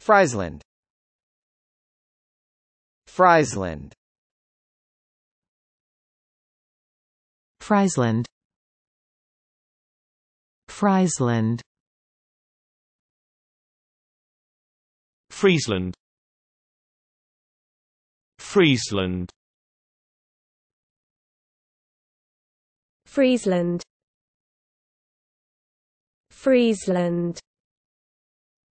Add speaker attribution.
Speaker 1: Friesland Friesland Friesland Friesland Friesland Friesland Friesland Friesland